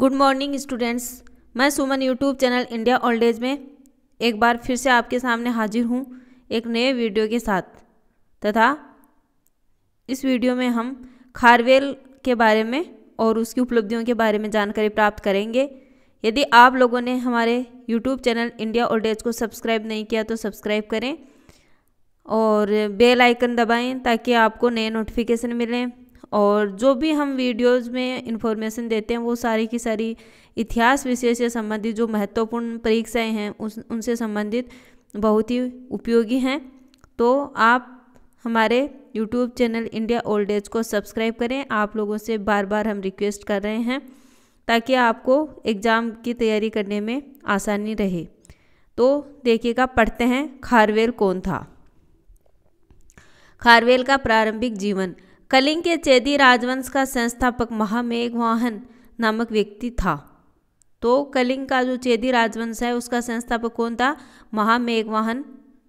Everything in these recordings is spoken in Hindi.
गुड मॉर्निंग स्टूडेंट्स मैं Suman YouTube channel India old age में एक बार फिर से आपके सामने हाजिर हूँ एक नए वीडियो के साथ तथा इस वीडियो में हम खारवेल के बारे में और उसकी उपलब्धियों के बारे में जानकारी प्राप्त करेंगे यदि आप लोगों ने हमारे YouTube channel India old age को सब्सक्राइब नहीं किया तो सब्सक्राइब करें और बेल आइकन दबाएं ताकि आपको नए नोटिफिकेशन मिलें और जो भी हम वीडियोस में इंफॉर्मेशन देते हैं वो सारी की सारी इतिहास विषय से संबंधित जो महत्वपूर्ण परीक्षाएं हैं उस उनसे संबंधित बहुत ही उपयोगी हैं तो आप हमारे YouTube channel India old age को सब्सक्राइब करें आप लोगों से बार बार हम रिक्वेस्ट कर रहे हैं ताकि आपको एग्ज़ाम की तैयारी करने में आसानी रहे तो देखिएगा पढ़ते हैं खारवेल कौन था खारवेल का प्रारंभिक जीवन कलिंग के चेदी राजवंश का संस्थापक महामेघवाहन नामक व्यक्ति था तो कलिंग का जो चेदी राजवंश है उसका संस्थापक कौन था महामेघवाहन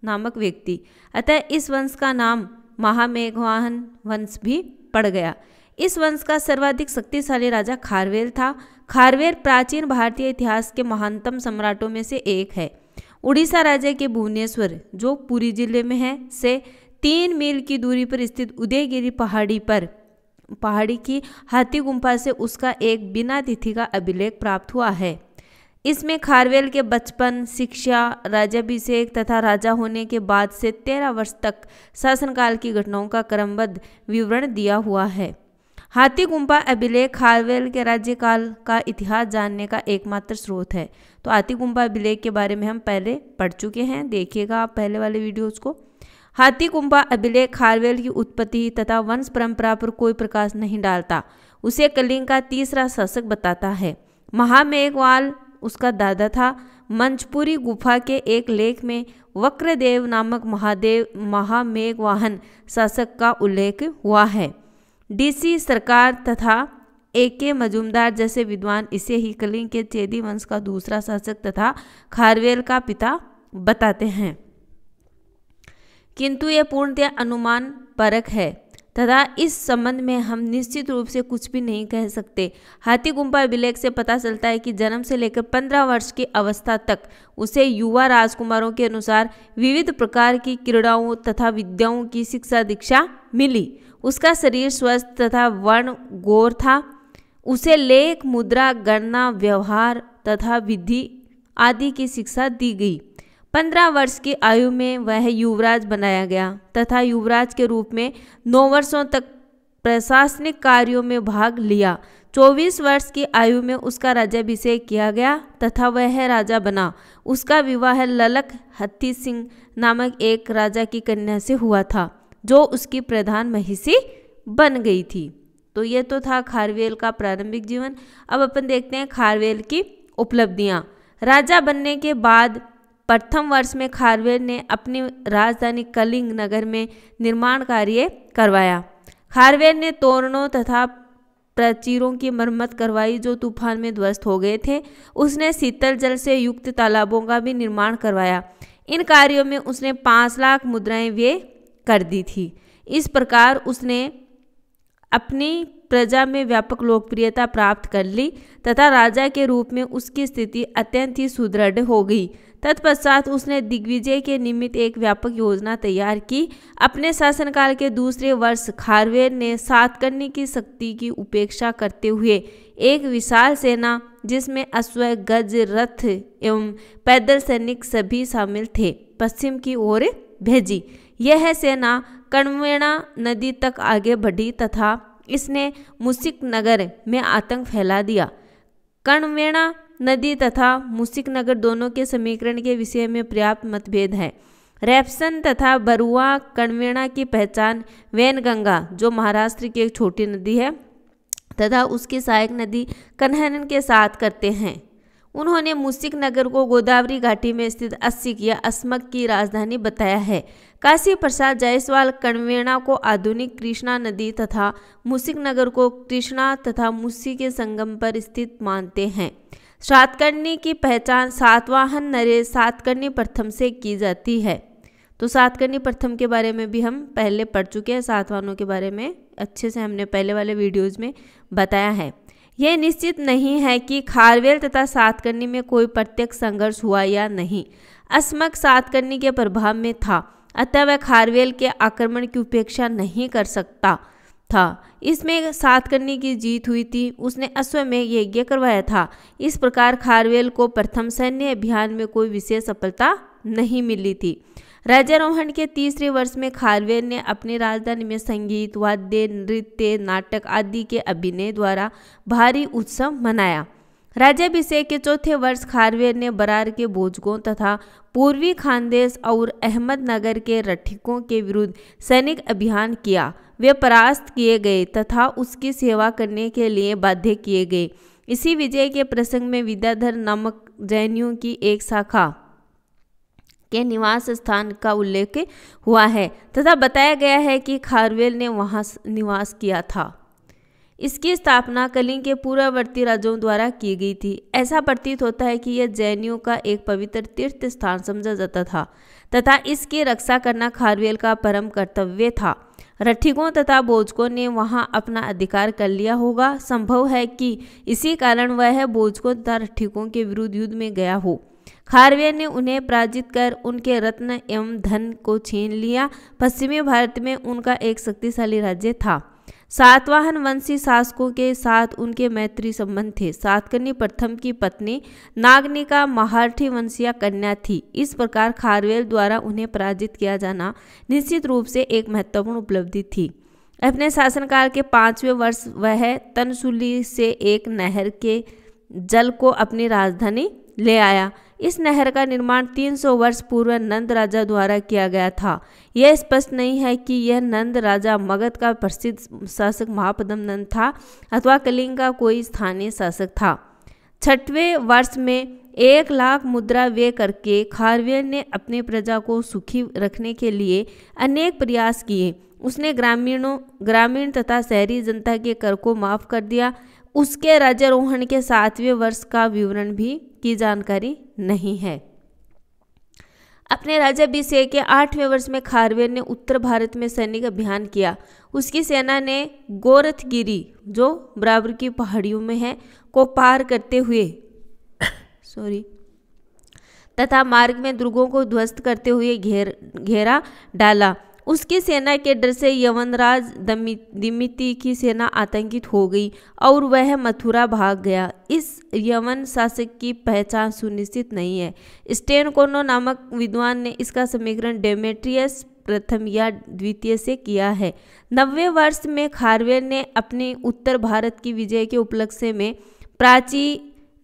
नामक व्यक्ति अतः इस वंश का नाम महामेघवाहन वंश भी पड़ गया इस वंश का सर्वाधिक शक्तिशाली राजा खारवेल था खारवेल प्राचीन भारतीय इतिहास के महानतम सम्राटों में से एक है उड़ीसा राज्य के भुवनेश्वर जो पुरी जिले में है से तीन मील की दूरी पर स्थित उदयगिरी पहाड़ी पर पहाड़ी की हाथी गुम्फा से उसका एक बिना तिथि का अभिलेख प्राप्त हुआ है इसमें खारवेल के बचपन शिक्षा राजाभिषेक तथा राजा होने के बाद से तेरह वर्ष तक शासनकाल की घटनाओं का क्रमबद्ध विवरण दिया हुआ है हाथी गुम्फा अभिलेख खारवेल के राज्यकाल का इतिहास जानने का एकमात्र स्रोत है तो हाथी गुम्फा अभिलेख के बारे में हम पहले पढ़ चुके हैं देखिएगा आप पहले वाले वीडियोज़ को हाथी कुंभा अभिलेख खारवेल की उत्पत्ति तथा वंश परंपरा पर कोई प्रकाश नहीं डालता उसे कलिंग का तीसरा शासक बताता है महामेघवाल उसका दादा था मंचपुरी गुफा के एक लेख में वक्रदेव नामक महादेव महामेघवाहन शासक का उल्लेख हुआ है डीसी सरकार तथा ए के मजुमदार जैसे विद्वान इसे ही कलिंग के चेदी वंश का दूसरा शासक तथा खारवेल का पिता बताते हैं किंतु यह पूर्णतया अनुमान परक है तथा इस संबंध में हम निश्चित रूप से कुछ भी नहीं कह सकते हाथी गुम्पा अभिलेख से पता चलता है कि जन्म से लेकर पंद्रह वर्ष की अवस्था तक उसे युवा राजकुमारों के अनुसार विविध प्रकार की क्रीड़ाओं तथा विद्याओं की शिक्षा दीक्षा मिली उसका शरीर स्वस्थ तथा वर्ण गोर था उसे लेख मुद्रा गणना व्यवहार तथा विधि आदि की शिक्षा दी गई पंद्रह वर्ष की आयु में वह युवराज बनाया गया तथा युवराज के रूप में नौ वर्षों तक प्रशासनिक कार्यों में भाग लिया चौबीस वर्ष की आयु में उसका राज्याभिषेक किया गया तथा वह राजा बना उसका विवाह ललक हत्ती सिंह नामक एक राजा की कन्या से हुआ था जो उसकी प्रधान महिषी बन गई थी तो यह तो था खारवेल का प्रारंभिक जीवन अब अपन देखते हैं खारवेल की उपलब्धियाँ राजा बनने के बाद प्रथम वर्ष में खारवेर ने अपनी राजधानी कलिंग नगर में निर्माण कार्य करवाया खारवेर ने तोरणों तथा प्राचीरों की मरम्मत करवाई जो तूफान में ध्वस्त हो गए थे उसने शीतल जल से युक्त तालाबों का भी निर्माण करवाया इन कार्यों में उसने पाँच लाख मुद्राएं व्यय कर दी थी इस प्रकार उसने अपनी प्रजा में व्यापक लोकप्रियता प्राप्त कर ली तथा राजा के रूप में उसकी स्थिति अत्यंत ही सुदृढ़ हो गई तत्पश्चात उसने दिग्विजय के निमित्त एक व्यापक योजना तैयार की अपने शासनकाल के दूसरे वर्ष खारवेर ने सातकर्णी की शक्ति की उपेक्षा करते हुए एक विशाल सेना जिसमें अश्व गज रथ एवं पैदल सैनिक सभी शामिल थे पश्चिम की ओर भेजी यह सेना कणवेणा नदी तक आगे बढ़ी तथा इसने मुसिक नगर में आतंक फैला दिया कणवेणा नदी तथा मुसिक नगर दोनों के समीकरण के विषय में पर्याप्त मतभेद हैं रैप्सन तथा बरुआ कणवेणा की पहचान वैनगंगा जो महाराष्ट्र की एक छोटी नदी है तथा उसकी सहायक नदी कन्हनन के साथ करते हैं उन्होंने मुसिक नगर को गोदावरी घाटी में स्थित अस्सिक या अस्मक की राजधानी बताया है काशी प्रसाद जायसवाल कणवेणा को आधुनिक कृष्णा नदी तथा मुसिक नगर को कृष्णा तथा मुसी के संगम पर स्थित मानते हैं सातकर्णी की पहचान सातवाहन नरेश सातकर्णी प्रथम से की जाती है तो सातकर्णी प्रथम के बारे में भी हम पहले पढ़ चुके हैं सातवाहनों के बारे में अच्छे से हमने पहले वाले वीडियोज़ में बताया है यह निश्चित नहीं है कि खारवेल तथा सातकर्णी में कोई प्रत्यक्ष संघर्ष हुआ या नहीं अस्मक सातकर्णी के प्रभाव में था अतः वह खारवेल के आक्रमण की उपेक्षा नहीं कर सकता था इसमें सात की जीत हुई थी उसने अश्वमेघ यज्ञ करवाया था इस प्रकार खारवेल को प्रथम सैन्य अभियान में कोई विशेष सफलता नहीं मिली थी राजारोहण के तीसरे वर्ष में खारवेल ने अपनी राजधानी में संगीत वाद्य नृत्य नाटक आदि के अभिनय द्वारा भारी उत्सव मनाया राजाभिषेक के चौथे वर्ष खारवेर ने बरार के बोझकों तथा पूर्वी खानदेश और अहमदनगर के रठिकों के विरुद्ध सैनिक अभियान किया वे परास्त किए गए तथा उसकी सेवा करने के लिए बाध्य किए गए इसी विजय के प्रसंग में विद्याधर नामक जैनियों की एक शाखा के निवास स्थान का उल्लेख हुआ है तथा बताया गया है कि खारवेल ने वहाँ निवास किया था इसकी स्थापना कलिंग के पूर्ववर्ती राज्यों द्वारा की गई थी ऐसा प्रतीत होता है कि यह जैनियों का एक पवित्र तीर्थ स्थान समझा जाता था तथा इसकी रक्षा करना खारवेल का परम कर्तव्य था रठिकों तथा बोझकों ने वहां अपना अधिकार कर लिया होगा संभव है कि इसी कारण वह बोझकों तथा रठिकों के विरुद्ध युद्ध में गया हो खारवे ने उन्हें पराजित कर उनके रत्न एवं धन को छीन लिया पश्चिमी भारत में उनका एक शक्तिशाली राज्य था सातवाहन वंशी शासकों के साथ उनके मैत्री संबंध थे सातकर्णी प्रथम की पत्नी नागनी का महाठी वंशीय कन्या थी इस प्रकार खारवेल द्वारा उन्हें पराजित किया जाना निश्चित रूप से एक महत्वपूर्ण उपलब्धि थी अपने शासनकाल के पांचवें वर्ष वह तनसुली से एक नहर के जल को अपनी राजधानी ले आया इस नहर का निर्माण 300 वर्ष पूर्व नंद राजा द्वारा किया गया था यह स्पष्ट नहीं है कि यह नंद राजा मगध का प्रसिद्ध शासक महापदम नंद था अथवा कलिंग का कोई स्थानीय शासक था छठवें वर्ष में एक लाख मुद्रा व्यय करके खारवेल ने अपनी प्रजा को सुखी रखने के लिए अनेक प्रयास किए उसने ग्रामीणों ग्रामीण तथा शहरी जनता के कर को माफ़ कर दिया उसके राज्यारोहण के सातवें वर्ष का विवरण भी की जानकारी नहीं है अपने राजा बिसे के आठवें वर्ष में खारवेर ने उत्तर भारत में सैनिक अभियान किया उसकी सेना ने गोरथगिरी जो बराबर की पहाड़ियों में है को पार करते हुए सॉरी तथा मार्ग में दुर्गों को ध्वस्त करते हुए घेर घेरा डाला उसकी सेना के डर से यवनराज दिमिति की सेना आतंकित हो गई और वह मथुरा भाग गया इस यवन शासक की पहचान सुनिश्चित नहीं है स्टेनकोनो नामक विद्वान ने इसका समीकरण डेमेट्रियस प्रथम या द्वितीय से किया है नब्बे वर्ष में खारवे ने अपने उत्तर भारत की विजय के उपलक्ष्य में प्राची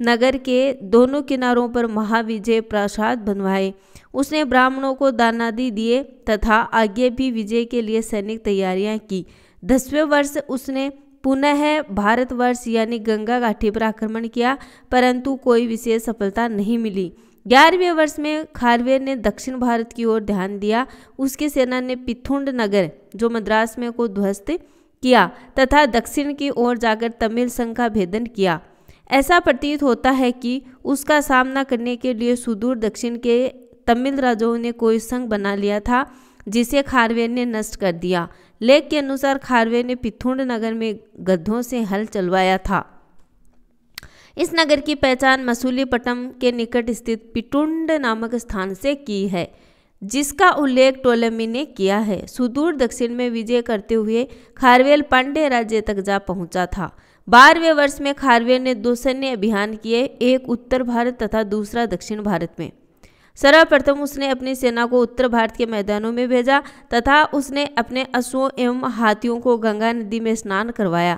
नगर के दोनों किनारों पर महाविजय प्रसाद बनवाए उसने ब्राह्मणों को दानादि दिए तथा आगे भी विजय के लिए सैनिक तैयारियां की दसवें वर्ष उसने पुनः भारतवर्ष यानी गंगा घाटी पर आक्रमण किया परंतु कोई विशेष सफलता नहीं मिली ग्यारहवें वर्ष में खारवे ने दक्षिण भारत की ओर ध्यान दिया उसकी सेना ने पिथुंड नगर जो मद्रास में को ध्वस्त किया तथा दक्षिण की ओर जाकर तमिल संघ का भेदन किया ऐसा प्रतीत होता है कि उसका सामना करने के लिए सुदूर दक्षिण के तमिल राजाओं ने कोई संघ बना लिया था जिसे खारवे ने नष्ट कर दिया लेख के अनुसार खारवे ने पिथुंड नगर में गद्धों से हल चलवाया था इस नगर की पहचान मसूलीपट्टम के निकट स्थित पिटुंड नामक स्थान से की है जिसका उल्लेख टोलेमी ने किया है सुदूर दक्षिण में विजय करते हुए खारवेल पांडे राज्य तक जा पहुंचा था बारहवें वर्ष में खारवे ने दो सैन्य अभियान किए एक उत्तर भारत तथा दूसरा दक्षिण भारत में सर्वप्रथम उसने अपनी सेना को उत्तर भारत के मैदानों में भेजा तथा उसने अपने अश्वों एवं हाथियों को गंगा नदी में स्नान करवाया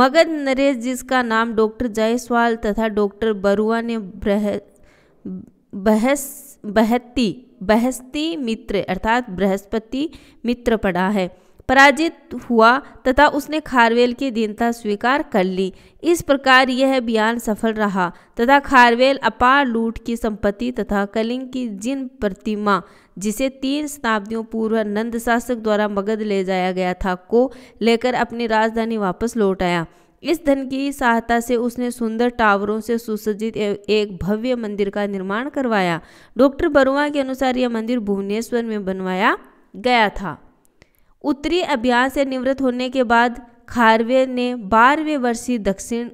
मगध नरेश जिसका नाम डॉक्टर जायसवाल तथा डॉक्टर बरुआ ने बृह बहस बहती बहस्ती मित्र अर्थात बृहस्पति मित्र पढ़ा है पराजित हुआ तथा उसने खारवेल की दीनता स्वीकार कर ली इस प्रकार यह बयान सफल रहा तथा खारवेल अपार लूट की संपत्ति तथा कलिंग की जिन प्रतिमा जिसे तीन शताब्दियों पूर्व नंद शासक द्वारा मगध ले जाया गया था को लेकर अपनी राजधानी वापस लौट आया इस धन की सहायता से उसने सुंदर टावरों से सुसज्जित एक भव्य मंदिर का निर्माण करवाया डॉक्टर बरुआ के अनुसार यह मंदिर भुवनेश्वर में बनवाया गया था उत्तरी अभियान से निवृत्त होने के बाद खारवे ने बारहवें वर्षीय दक्षिण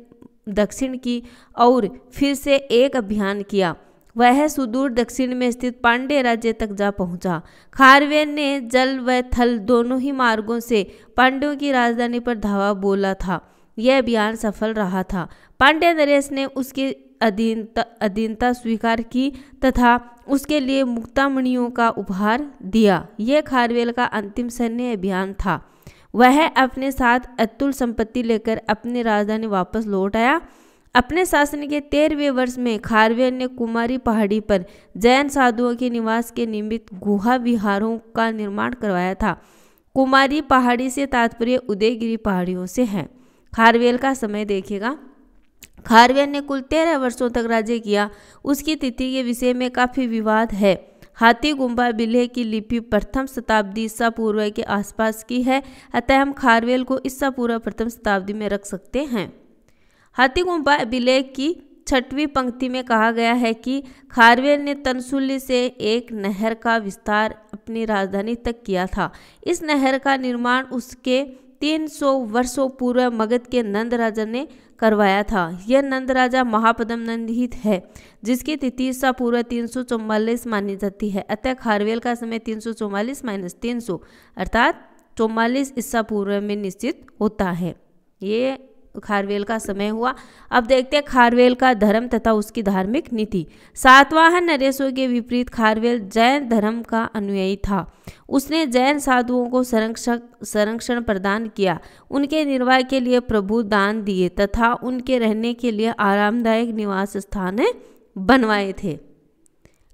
दक्षिण की और फिर से एक अभियान किया वह सुदूर दक्षिण में स्थित पांडे राज्य तक जा पहुंचा खारवे ने जल व थल दोनों ही मार्गों से पांड्यों की राजधानी पर धावा बोला था यह अभियान सफल रहा था पांडे नरेश ने उसके अधीनता अधीनता स्वीकार की तथा उसके लिए मुक्तामणियों का उपहार दिया यह खारवेल का अंतिम सैन्य अभियान था वह अपने साथ अतुल संपत्ति लेकर अपनी राजधानी वापस लौट आया अपने शासन के तेरहवें वर्ष में खारवेल ने कुमारी पहाड़ी पर जैन साधुओं के निवास के निमित्त गुहा विहारों का निर्माण करवाया था कुमारी पहाड़ी से तात्पर्य उदयगिरी पहाड़ियों से है खारवेल का समय देखेगा खारवेन ने कुल तेरह वर्षों तक राज्य किया उसकी तिथि के विषय में काफ़ी विवाद है हाथी गुम्बा बिल्हे की लिपि प्रथम शताब्दी ईसा पूर्व के आसपास की है अतः हम खारवेल को ईसा पूर्व प्रथम शताब्दी में रख सकते हैं हाथी गुम्बा बिल्हे की छठवीं पंक्ति में कहा गया है कि खारवेल ने तनसुल्ली से एक नहर का विस्तार अपनी राजधानी तक किया था इस नहर का निर्माण उसके 300 वर्षों पूर्व मगध के नंद राजा ने करवाया था यह नंद राजा महापदम ही है जिसकी तिथि सा पूर्व तीन मानी जाती है अतः खारवेल का समय तीन सौ चौवालीस माइनस तीन अर्थात चौवालीस ईसा पूर्व में निश्चित होता है ये खारवेल का समय हुआ अब देखते हैं खारवेल का धर्म तथा उसकी धार्मिक नीति सातवाहन नरेशों के विपरीत खारवेल जैन धर्म का अनुयायी था उसने जैन साधुओं को संरक्षक संरक्षण प्रदान किया उनके निर्वाह के लिए प्रभु दान दिए तथा उनके रहने के लिए आरामदायक निवास स्थान बनवाए थे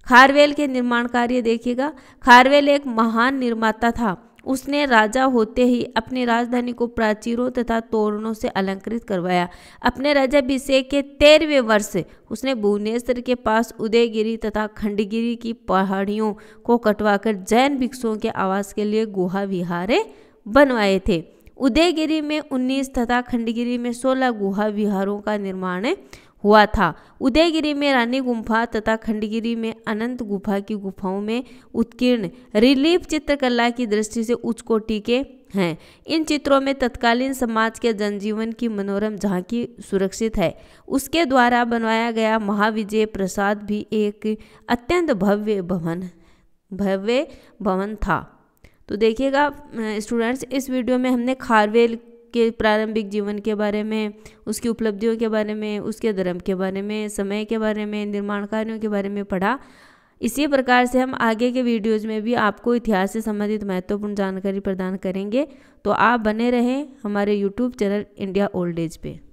खारवेल के निर्माण कार्य देखिएगा खारवेल एक महान निर्माता था उसने राजा होते ही अपनी राजधानी को प्राचीरों तथा तोरणों से अलंकृत करवाया अपने राज्याभिषेक के तेरहवें वर्ष उसने भुवनेश्वर के पास उदयगिरी तथा खंडगिरी की पहाड़ियों को कटवाकर जैन भिक्षुओं के आवास के लिए गुहा विहारे बनवाए थे उदयगिरी में 19 तथा खंडगिरी में 16 गुहा विहारों का निर्माण हुआ था उदयगिरी में रानी गुफा तथा खंडगिरी में अनंत गुफा की गुफाओं में उत्कीर्ण रिलीफ चित्रकला की दृष्टि से उच्च कोटि के हैं इन चित्रों में तत्कालीन समाज के जनजीवन की मनोरम झांकी सुरक्षित है उसके द्वारा बनवाया गया महाविजय प्रसाद भी एक अत्यंत भव्य भवन भव्य भवन था तो देखिएगा स्टूडेंट्स इस वीडियो में हमने खारवेल के प्रारंभिक जीवन के बारे में उसकी उपलब्धियों के बारे में उसके धर्म के बारे में समय के बारे में निर्माण कार्यों के बारे में पढ़ा इसी प्रकार से हम आगे के वीडियोज में भी आपको इतिहास से संबंधित महत्वपूर्ण जानकारी प्रदान करेंगे तो आप बने रहें हमारे YouTube channel India old age पर